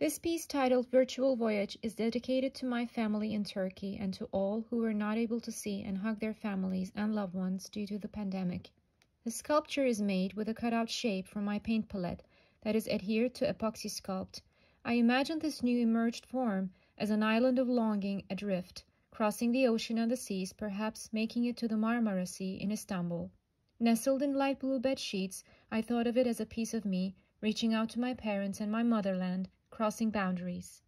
This piece titled Virtual Voyage is dedicated to my family in Turkey and to all who were not able to see and hug their families and loved ones due to the pandemic. The sculpture is made with a cutout shape from my paint palette that is adhered to epoxy sculpt. I imagine this new emerged form as an island of longing adrift, crossing the ocean and the seas, perhaps making it to the Marmara Sea in Istanbul. Nestled in light blue bed sheets, I thought of it as a piece of me, reaching out to my parents and my motherland crossing boundaries.